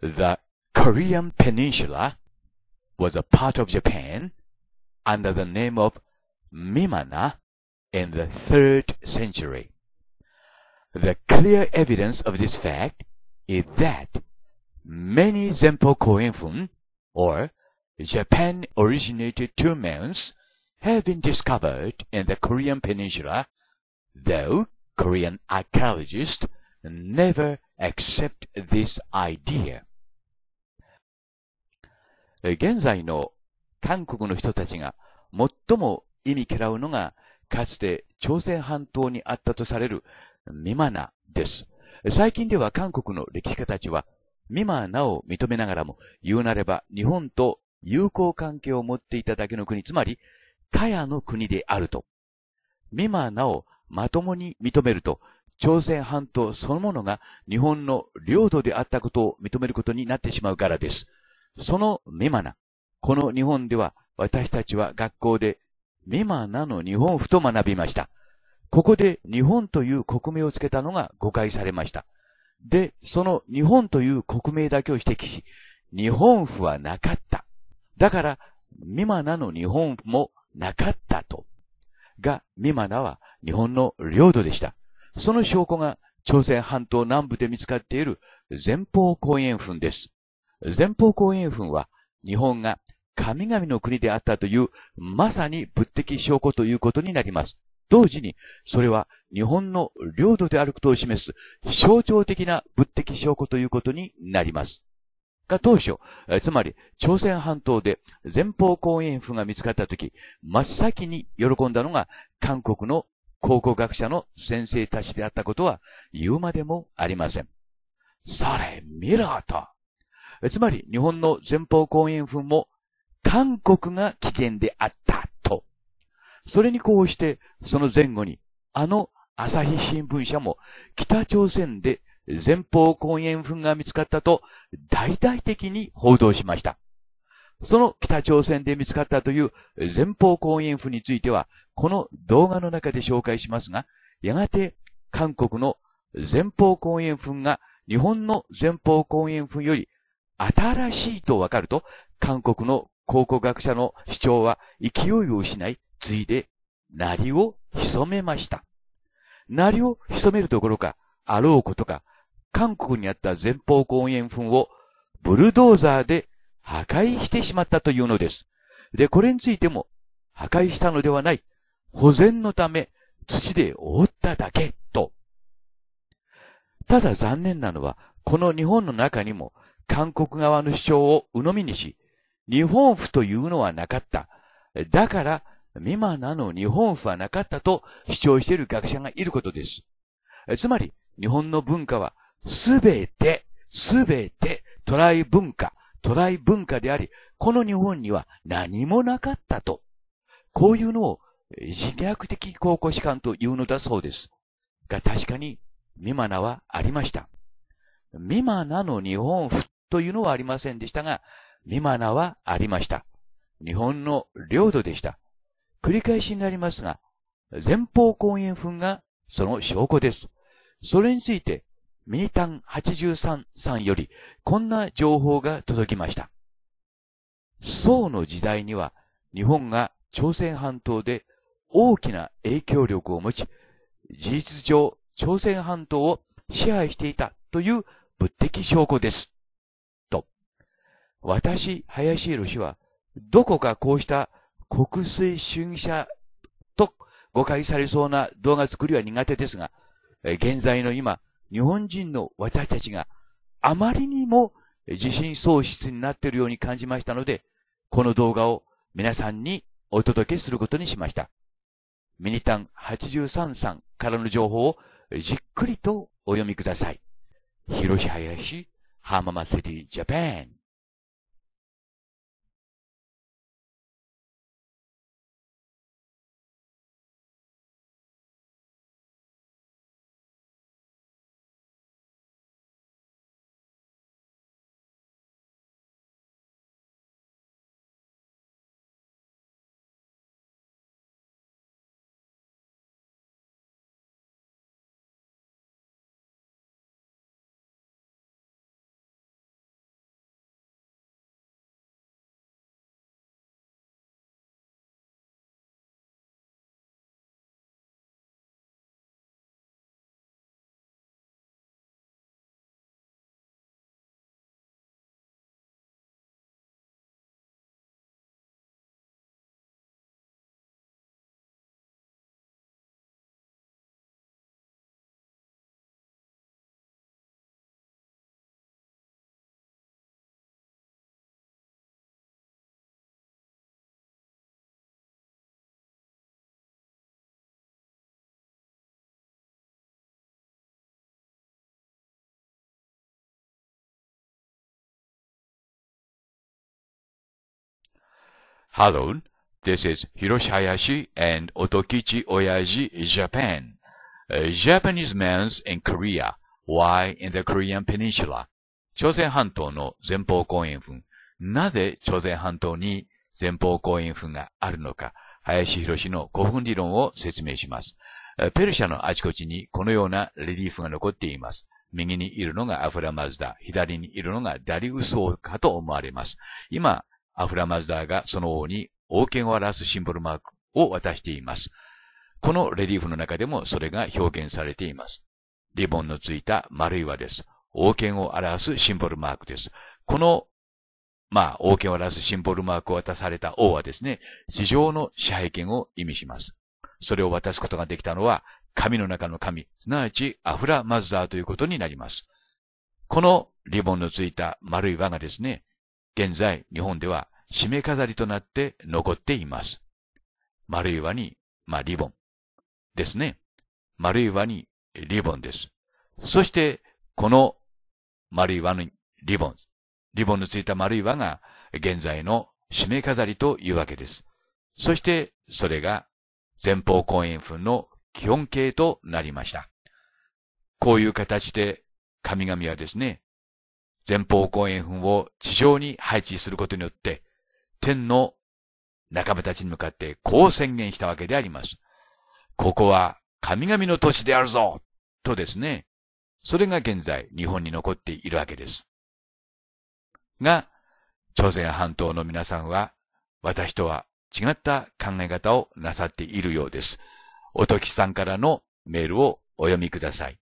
The Korean peninsula was a part of Japan under the name of Mimana in the 3rd century. The clear evidence of this fact is that many Zenpo Koenfun, or Japan-originated tombs, have been discovered in the Korean peninsula, though Korean archaeologists never accept this idea. 現在の韓国の人たちが最も意味嫌うのが、かつて朝鮮半島にあったとされるミマナです。最近では韓国の歴史家たちは、ミマナを認めながらも、言うなれば日本と友好関係を持っていただけの国、つまり、カヤの国であると。ミマナをまともに認めると、朝鮮半島そのものが日本の領土であったことを認めることになってしまうからです。そのメマナ。この日本では私たちは学校でメマナの日本譜と学びました。ここで日本という国名をつけたのが誤解されました。で、その日本という国名だけを指摘し、日本譜はなかった。だから、ミマナの日本府もなかったと。が、ミマナは日本の領土でした。その証拠が朝鮮半島南部で見つかっている前方後円墳です。前方後円墳は日本が神々の国であったという、まさに物的証拠ということになります。同時に、それは日本の領土であることを示す象徴的な物的証拠ということになります。が当初、つまり朝鮮半島で前方後円墳が見つかったとき、真っ先に喜んだのが韓国の考古学者の先生たちであったことは言うまでもありません。それ、見ろと。つまり、日本の前方後円墳も、韓国が危険であったと。それにこうして、その前後に、あの朝日新聞社も、北朝鮮で前方後円墳が見つかったと、大々的に報道しました。その北朝鮮で見つかったという前方後円墳については、この動画の中で紹介しますが、やがて韓国の前方後円墳が日本の前方後円墳より新しいとわかると、韓国の考古学者の主張は勢いを失い、ついで、なりを潜めました。なりを潜めるどころか、あろうことか、韓国にあった前方後円墳をブルドーザーで破壊してしまったというのです。で、これについても、破壊したのではない、保全のため土で覆っただけ、と。ただ残念なのは、この日本の中にも韓国側の主張を鵜呑みにし、日本府というのはなかった。だから、ミマナの日本府はなかったと主張している学者がいることです。つまり、日本の文化はすべて、すべてトライ文化、トライ文化であり、この日本には何もなかったと。こういうのを自虐的考古史観というのだそうです。が確かに、ミマナはありました。ミマナの日本府というのはありませんでしたが、ミマナはありました。日本の領土でした。繰り返しになりますが、前方後円墳がその証拠です。それについて、ミニタン83さんより、こんな情報が届きました。宋の時代には、日本が朝鮮半島で大きな影響力を持ち、事実上朝鮮半島を支配していたという物的証拠です。私、林宏氏は、どこかこうした国粋主義者と誤解されそうな動画作りは苦手ですが、現在の今、日本人の私たちがあまりにも自信喪失になっているように感じましたので、この動画を皆さんにお届けすることにしました。ミニタン83さんからの情報をじっくりとお読みください。広し林浜祭りジャパン Hello, this is Hiroshi Hayashi and Otokichi Oyaji, Japan. Japanese means in Korea, why in the Korean Peninsula? 朝鮮半島の前方後円墳。なぜ朝鮮半島に前方後円墳があるのか、林博の古墳理論を説明します。ペルシャのあちこちにこのようなレリーフが残っています。右にいるのがアフラマズダ、左にいるのがダリウス王かと思われます。今、アフラマズダーがその王に王権を表すシンボルマークを渡しています。このレリーフの中でもそれが表現されています。リボンのついた丸い輪です。王権を表すシンボルマークです。この、まあ、王権を表すシンボルマークを渡された王はですね、地上の支配権を意味します。それを渡すことができたのは、神の中の神、すなわちアフラマズダーということになります。このリボンのついた丸い輪がですね、現在日本では締め飾りとなって残っています。丸い輪に、まあ、リボンですね。丸い輪にリボンです。そして、この丸い輪にリボン、リボンのついた丸い輪が現在の締め飾りというわけです。そして、それが前方後円墳の基本形となりました。こういう形で神々はですね、前方後円墳を地上に配置することによって、天の仲間たちに向かってこう宣言したわけであります。ここは神々の都市であるぞとですね。それが現在日本に残っているわけです。が、朝鮮半島の皆さんは私とは違った考え方をなさっているようです。おときさんからのメールをお読みください。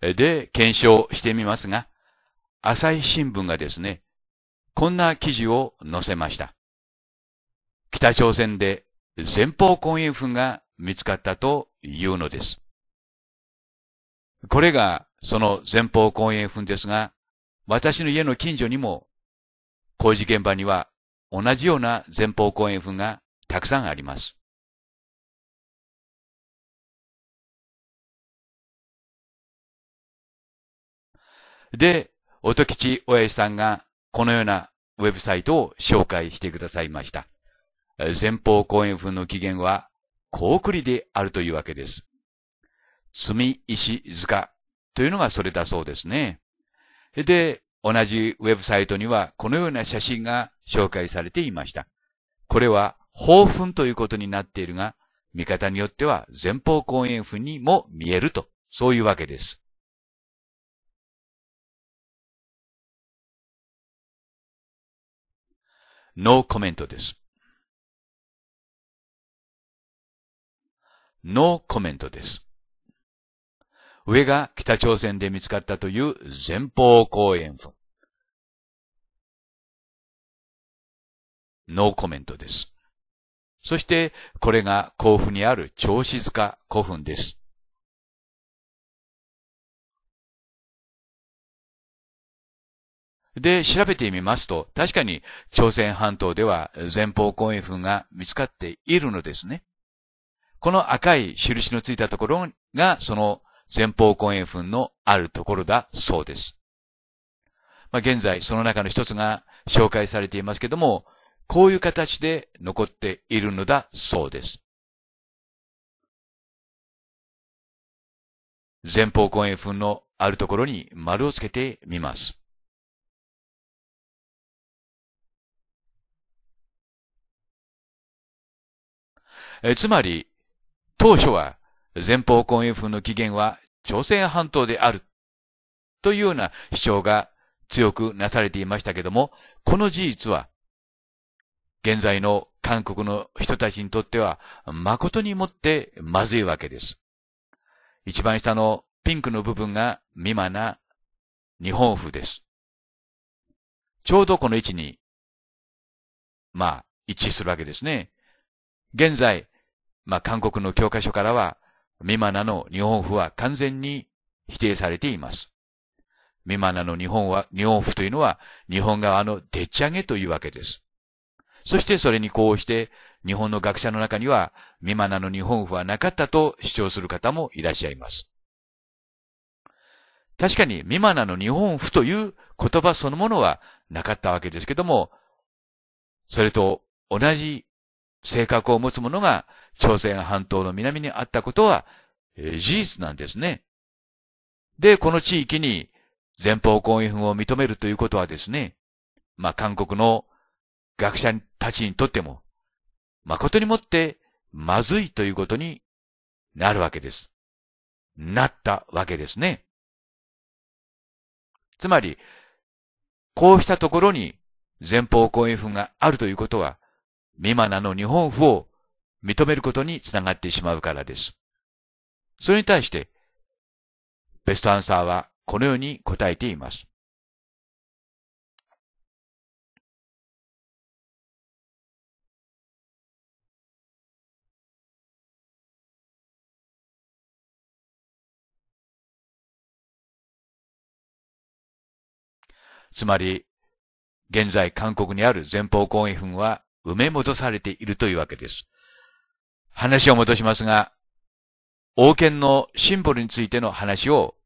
で検証してみますが、朝日新聞がですね、こんな記事を載せました。北朝鮮で前方後円墳が見つかったというのです。これがその前方後円墳ですが、私の家の近所にも工事現場には同じような前方後円墳がたくさんあります。で、音吉親父さんがこのようなウェブサイトを紹介してくださいました。前方後円墳の起源は、高りであるというわけです。積石塚というのがそれだそうですね。で、同じウェブサイトにはこのような写真が紹介されていました。これは、宝墳ということになっているが、見方によっては前方後円墳にも見えると、そういうわけです。ノーコメントです。ノーコメントです。上が北朝鮮で見つかったという前方後円墳。ノーコメントです。そして、これが甲府にある調子塚古墳です。で、調べてみますと、確かに朝鮮半島では前方後円墳が見つかっているのですね。この赤い印のついたところが、その前方後円墳のあるところだそうです。まあ、現在、その中の一つが紹介されていますけども、こういう形で残っているのだそうです。前方後円墳のあるところに丸をつけてみます。えつまり、当初は前方後円墳の起源は朝鮮半島であるというような主張が強くなされていましたけども、この事実は現在の韓国の人たちにとっては誠にもってまずいわけです。一番下のピンクの部分が未満な日本風です。ちょうどこの位置に、まあ、一致するわけですね。現在、まあ、韓国の教科書からは、ミマナの日本譜は完全に否定されています。ミマナの日本は、日本譜というのは、日本側のでっち上げというわけです。そしてそれにこうして、日本の学者の中には、ミマナの日本譜はなかったと主張する方もいらっしゃいます。確かに、ミマナの日本譜という言葉そのものはなかったわけですけども、それと同じ性格を持つ者が朝鮮半島の南にあったことは、え事実なんですね。で、この地域に前方後円墳を認めるということはですね、まあ、韓国の学者たちにとっても、誠にもってまずいということになるわけです。なったわけですね。つまり、こうしたところに前方後円墳があるということは、未満の日本譜を認めることにつながってしまうからです。それに対して、ベストアンサーはこのように答えています。つまり、現在韓国にある前方後円墳は埋め戻されているというわけです。話を戻しますが、王権のシンボルについての話を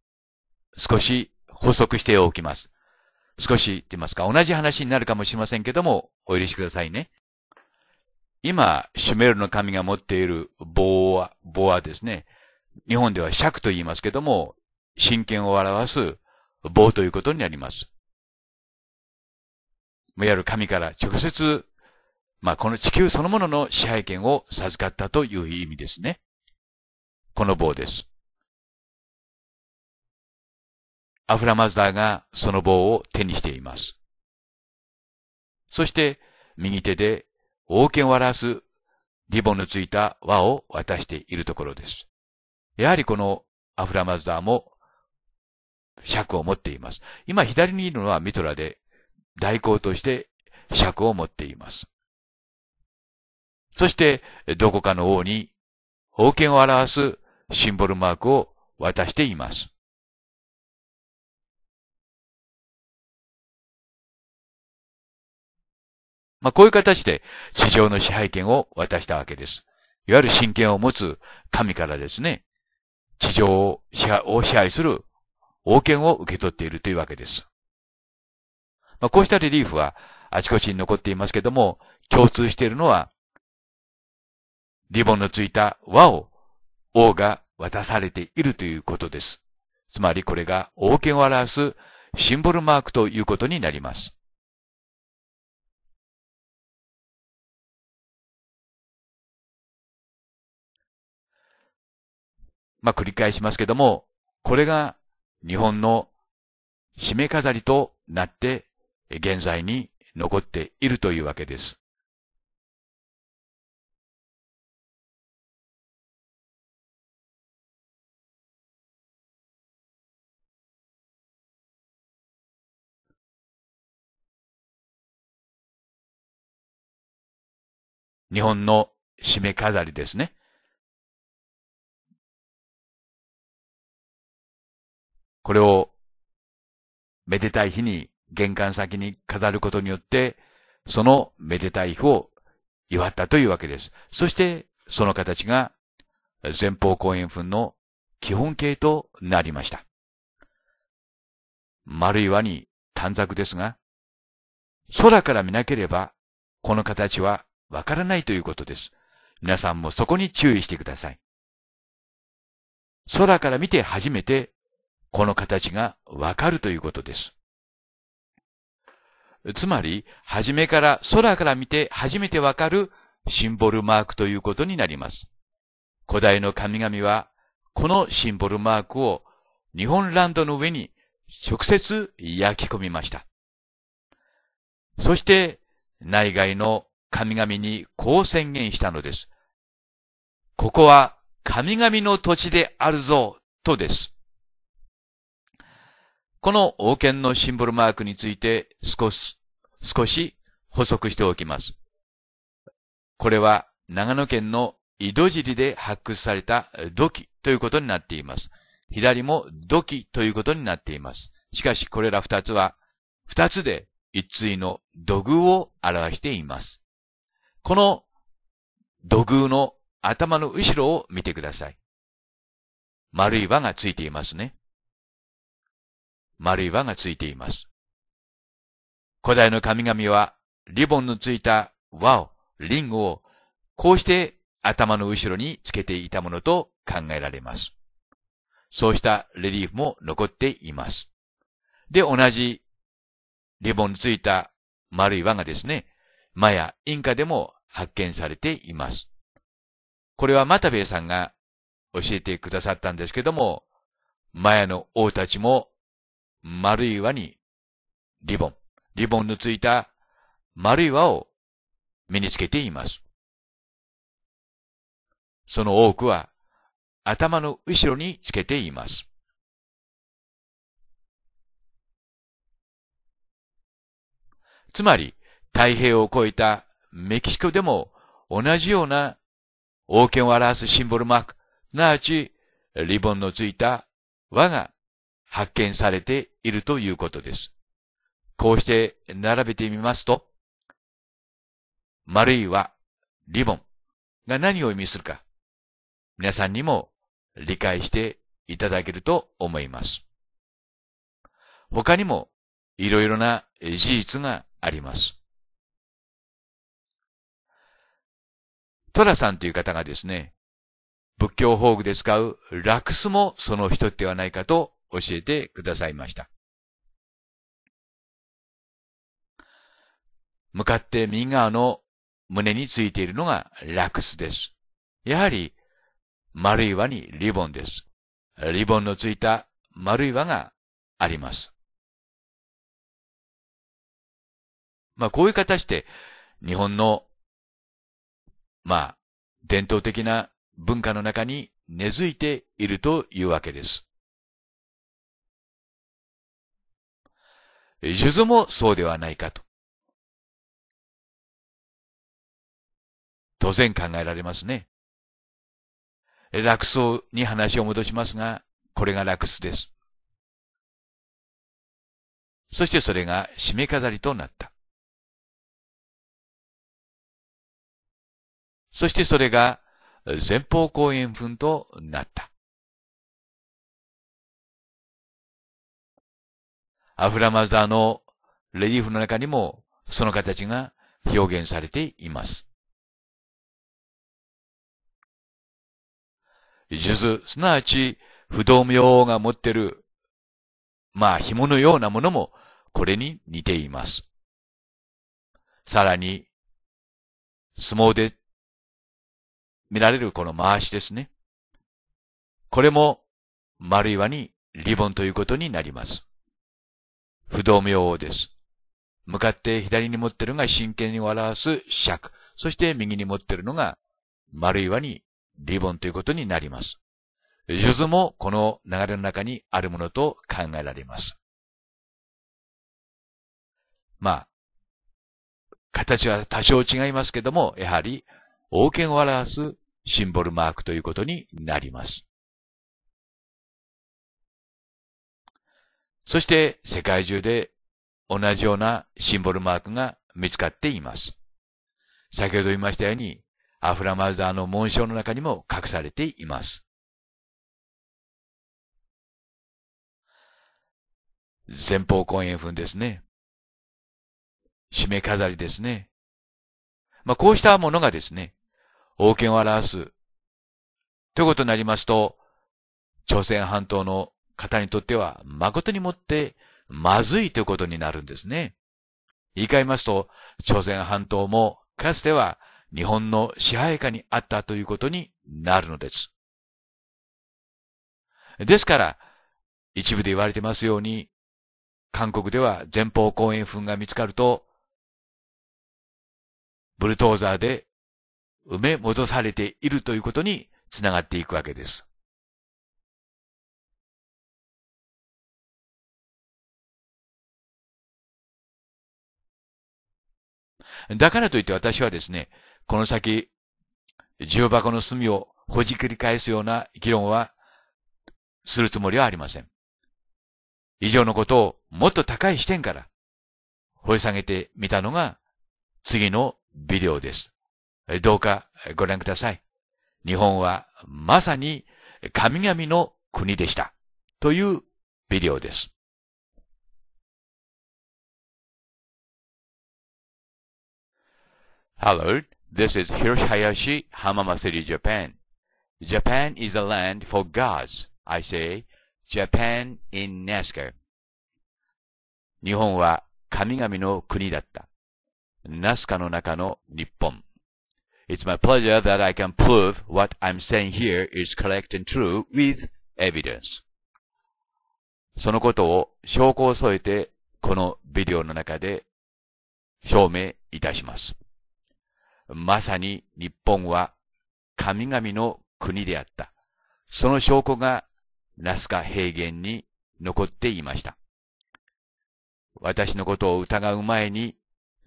少し補足しておきます。少しって言いますか、同じ話になるかもしれませんけども、お許しくださいね。今、シュメールの神が持っている棒は、棒はですね、日本では尺と言いますけども、真剣を表す棒ということになります。いわゆる神から直接まあ、この地球そのものの支配権を授かったという意味ですね。この棒です。アフラマズダーがその棒を手にしています。そして、右手で王権を表すリボンのついた輪を渡しているところです。やはりこのアフラマズダーも尺を持っています。今左にいるのはミトラで、代行として尺を持っています。そして、どこかの王に、王権を表すシンボルマークを渡しています。まあ、こういう形で地上の支配権を渡したわけです。いわゆる神権を持つ神からですね、地上を支配する王権を受け取っているというわけです。まあ、こうしたレリーフはあちこちに残っていますけども、共通しているのはリボンのついた輪を王が渡されているということです。つまりこれが王権を表すシンボルマークということになります。まあ、繰り返しますけども、これが日本の締め飾りとなって現在に残っているというわけです。日本の締め飾りですね。これを、めでたい日に玄関先に飾ることによって、そのめでたい日を祝ったというわけです。そして、その形が前方後円墳の基本形となりました。丸い輪に短冊ですが、空から見なければ、この形はわからないということです。皆さんもそこに注意してください。空から見て初めて、この形がわかるということです。つまり、初めから空から見て初めてわかるシンボルマークということになります。古代の神々は、このシンボルマークを日本ランドの上に直接焼き込みました。そして、内外の神々にこう宣言したのです。ここは神々の土地であるぞ、とです。この王権のシンボルマークについて少し、少し補足しておきます。これは長野県の井戸尻で発掘された土器ということになっています。左も土器ということになっています。しかしこれら二つは、二つで一対の土偶を表しています。この土偶の頭の後ろを見てください。丸い輪がついていますね。丸い輪がついています。古代の神々はリボンのついた輪を、リングを、こうして頭の後ろにつけていたものと考えられます。そうしたレリーフも残っています。で、同じリボンのついた丸い輪がですね、マヤ、インカでも発見されています。これはマタベイさんが教えてくださったんですけども、マヤの王たちも丸い輪にリボン、リボンのついた丸い輪を身につけています。その多くは頭の後ろにつけています。つまり、太平洋を越えたメキシコでも同じような王権を表すシンボルマーク、すなわちリボンのついた輪が発見されているということです。こうして並べてみますと、丸い輪、リボンが何を意味するか、皆さんにも理解していただけると思います。他にもいろいろな事実があります。トラさんという方がですね、仏教法具で使うラクスもその一つではないかと教えてくださいました。向かって右側の胸についているのがラクスです。やはり丸い輪にリボンです。リボンのついた丸い輪があります。まあこういう形で日本のまあ、伝統的な文化の中に根付いているというわけです。数珠もそうではないかと。当然考えられますね。そうに話を戻しますが、これが楽筆です。そしてそれが締め飾りとなった。そしてそれが前方後円墳となった。アフラマズダのレリーフの中にもその形が表現されています。数珠、すなわち不動明王が持っている、まあ紐のようなものもこれに似ています。さらに、相撲で見られるこの回しですね。これも丸岩にリボンということになります。不動明王です。向かって左に持ってるのが真剣に表す尺。そして右に持ってるのが丸岩にリボンということになります。数図もこの流れの中にあるものと考えられます。まあ、形は多少違いますけども、やはり、王権を表すシンボルマークということになります。そして世界中で同じようなシンボルマークが見つかっています。先ほど言いましたように、アフラマザーの紋章の中にも隠されています。前方後円墳ですね。締め飾りですね。まあ、こうしたものがですね、王権を表す。ということになりますと、朝鮮半島の方にとっては誠にもってまずいということになるんですね。言い換えますと、朝鮮半島もかつては日本の支配下にあったということになるのです。ですから、一部で言われてますように、韓国では前方後円墳が見つかると、ブルトーザーで埋め戻されているということにつながっていくわけです。だからといって私はですね、この先、重箱の隅をほじくり返すような議論はするつもりはありません。以上のことをもっと高い視点から掘り下げてみたのが次のビデオです。どうかご覧ください。日本はまさに神々の国でした。というビデオです。Hello, this is Hiroshihayashi, Hamama s i r i Japan. Japan is a land for gods. I say, Japan in Nazca. 日本は神々の国だった。ナスカの中の日本。It's my pleasure that I can prove what I'm saying here is correct and true with evidence. そのことを証拠を添えてこのビデオの中で証明いたします。まさに日本は神々の国であった。その証拠がナスカ平原に残っていました。私のことを疑う前に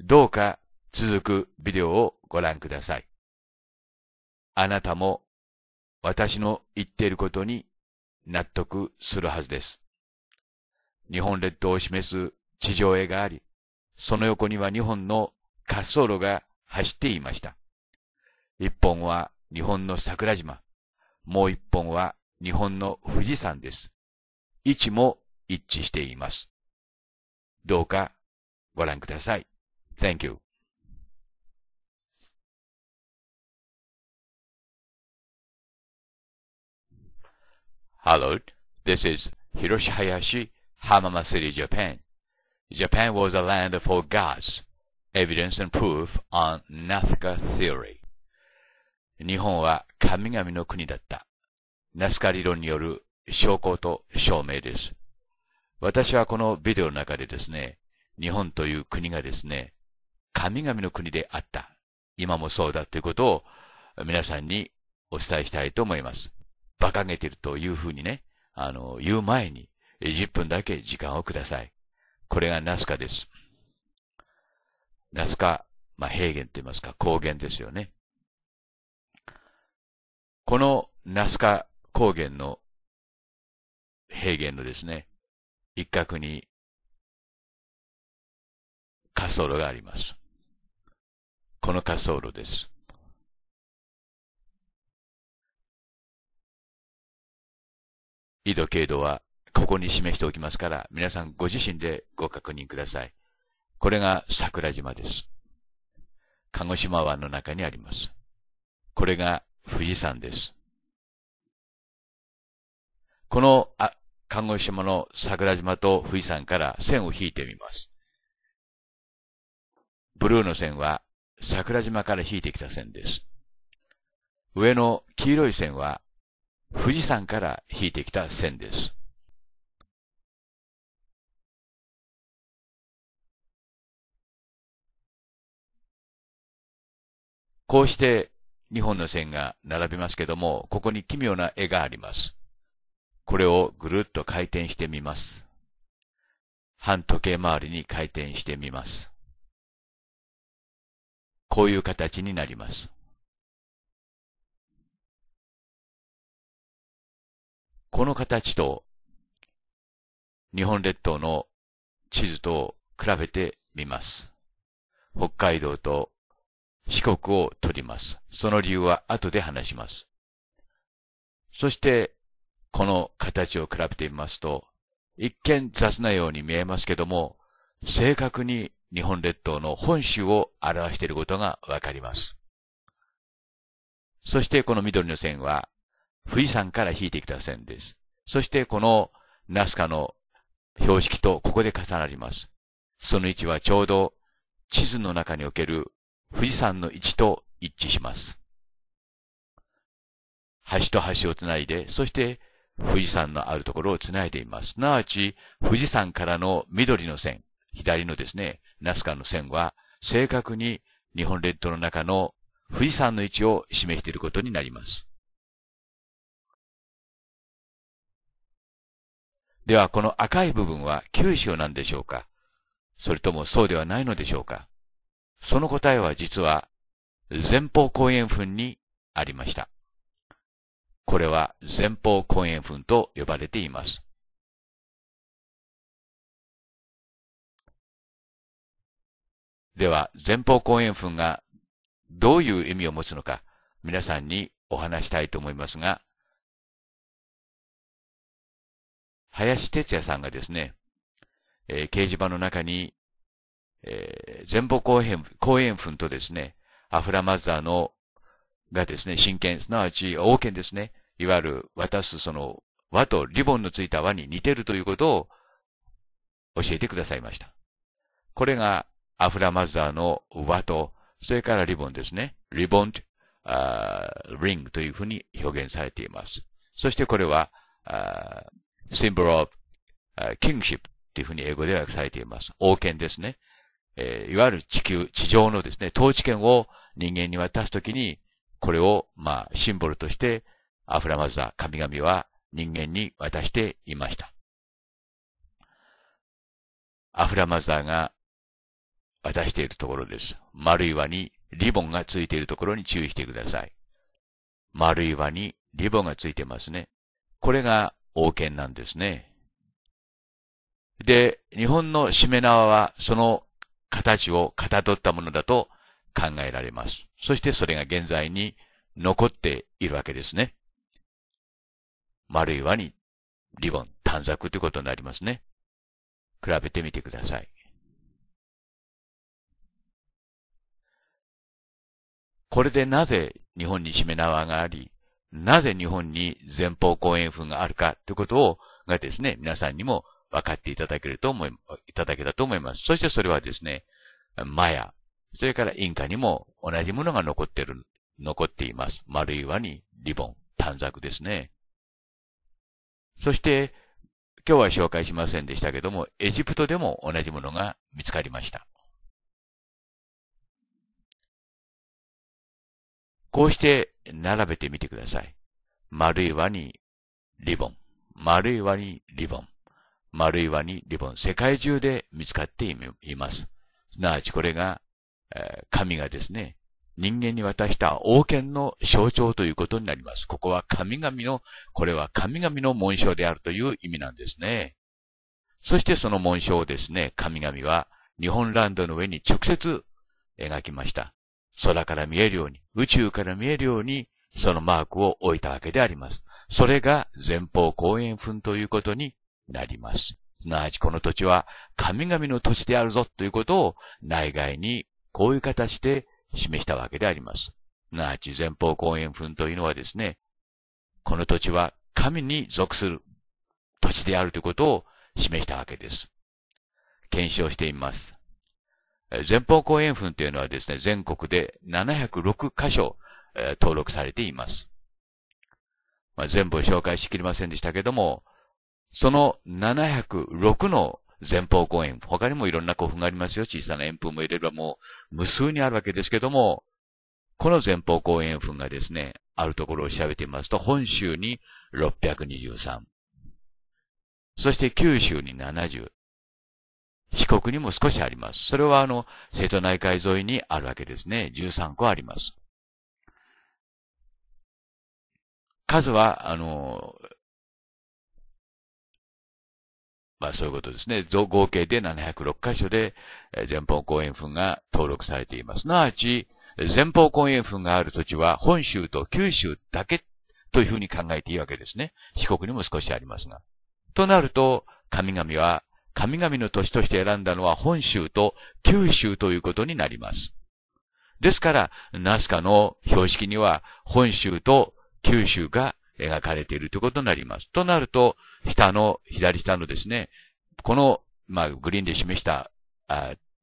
どうか続くビデオをご覧ください。あなたも私の言っていることに納得するはずです。日本列島を示す地上絵があり、その横には日本の滑走路が走っていました。一本は日本の桜島、もう一本は日本の富士山です。位置も一致しています。どうかご覧ください。Thank you. Hello, this is Hiroshi Hayashi, Hamama City, Japan. Japan was a land for gods. Evidence and proof on Nazca theory. 日本は神々の国だった。ナスカ理論による証拠と証明です。私はこのビデオの中でですね、日本という国がですね、神々の国であった。今もそうだということを皆さんにお伝えしたいと思います。馬鹿げてるというふうにね、あの、言う前に、10分だけ時間をください。これがナスカです。ナスカ、まあ、平原と言いますか、高原ですよね。このナスカ高原の平原のですね、一角に滑走路があります。この滑走路です。緯度、経度はここに示しておきますから、皆さんご自身でご確認ください。これが桜島です。鹿児島湾の中にあります。これが富士山です。この、あ、鹿児島の桜島と富士山から線を引いてみます。ブルーの線は桜島から引いてきた線です。上の黄色い線は富士山から引いてきた線です。こうして2本の線が並びますけども、ここに奇妙な絵があります。これをぐるっと回転してみます。反時計回りに回転してみます。こういう形になります。この形と日本列島の地図と比べてみます。北海道と四国を取ります。その理由は後で話します。そして、この形を比べてみますと、一見雑なように見えますけども、正確に日本列島の本州を表していることがわかります。そしてこの緑の線は富士山から引いてきた線です。そしてこのナスカの標識とここで重なります。その位置はちょうど地図の中における富士山の位置と一致します。橋と橋をつないで、そして富士山のあるところをつないでいます。すなわち、富士山からの緑の線、左のですね、ナスカの線は、正確に日本列島の中の富士山の位置を示していることになります。ではこの赤い部分は九州なんでしょうかそれともそうではないのでしょうかその答えは実は前方後円墳にありました。これは前方後円墳と呼ばれています。では、前方後円墳がどういう意味を持つのか、皆さんにお話したいと思いますが、林哲也さんがですね、えー、掲示板の中に、えー、全貌公園、公園墳とですね、アフラマザーの、がですね、真剣、すなわち、王権ですね、いわゆる渡すその和とリボンのついた和に似てるということを教えてくださいました。これがアフラマザーの和と、それからリボンですね。リボンリングというふうに表現されています。そしてこれは、symbol of kingship っていうふうに英語では訳されています。王権ですね。えー、いわゆる地球、地上のですね、統治権を人間に渡すときに、これを、まあ、シンボルとして、アフラマザ、ー、神々は人間に渡していました。アフラマザーが渡しているところです。丸い輪にリボンがついているところに注意してください。丸い輪にリボンがついてますね。これが王権なんですね。で、日本のしめ縄はその形をかたどったものだと考えられます。そしてそれが現在に残っているわけですね。丸い輪にリボン、短冊ということになりますね。比べてみてください。これでなぜ日本にしめ縄があり、なぜ日本に前方後円墳があるかということを、がですね、皆さんにも分かっていただけると思い、いただけたと思います。そしてそれはですね、マヤ、それからインカにも同じものが残ってる、残っています。丸い輪にリボン、短冊ですね。そして、今日は紹介しませんでしたけども、エジプトでも同じものが見つかりました。こうして並べてみてください。丸い輪にリボン。丸い輪にリボン。丸い輪にリボン。世界中で見つかっています。すなわちこれが、え神がですね、人間に渡した王権の象徴ということになります。ここは神々の、これは神々の紋章であるという意味なんですね。そしてその紋章をですね、神々は日本ランドの上に直接描きました。空から見えるように、宇宙から見えるように、そのマークを置いたわけであります。それが前方後円墳ということになります。すなわちこの土地は神々の土地であるぞということを内外にこういう形で示したわけであります。すなわち前方後円墳というのはですね、この土地は神に属する土地であるということを示したわけです。検証してみます。前方後円墳というのはですね、全国で706箇所、えー、登録されています。まあ、全部紹介しきれませんでしたけども、その706の前方後円、他にもいろんな古墳がありますよ。小さな円墳も入れればもう無数にあるわけですけども、この前方後円墳がですね、あるところを調べてみますと、本州に623、そして九州に70、四国にも少しあります。それはあの、瀬戸内海沿いにあるわけですね。13個あります。数は、あの、まあそういうことですね。合計で706箇所で、前方後円墳が登録されています。すなわち、前方後円墳がある土地は本州と九州だけというふうに考えていいわけですね。四国にも少しありますが。となると、神々は神々の都市として選んだのは本州と九州ということになります。ですから、ナスカの標識には本州と九州が描かれているということになります。となると、下の、左下のですね、この、まあ、グリーンで示した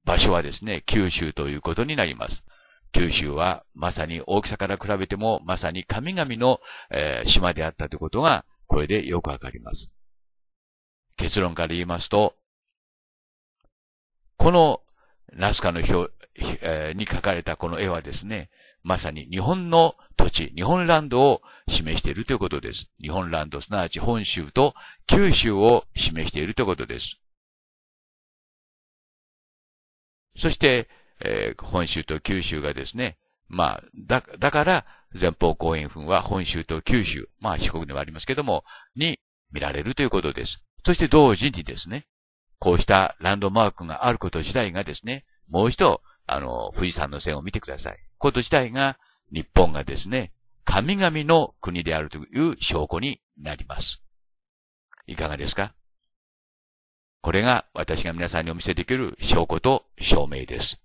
場所はですね、九州ということになります。九州はまさに大きさから比べてもまさに神々の、えー、島であったということがこれでよくわかります。結論から言いますと、このナスカの表、えー、に書かれたこの絵はですね、まさに日本の土地、日本ランドを示しているということです。日本ランド、すなわち本州と九州を示しているということです。そして、えー、本州と九州がですね、まあ、だ、だから、前方後円墳は本州と九州、まあ四国ではありますけども、に見られるということです。そして同時にですね、こうしたランドマークがあること自体がですね、もう一度、あの、富士山の線を見てください。こと自体が、日本がですね、神々の国であるという証拠になります。いかがですかこれが私が皆さんにお見せできる証拠と証明です。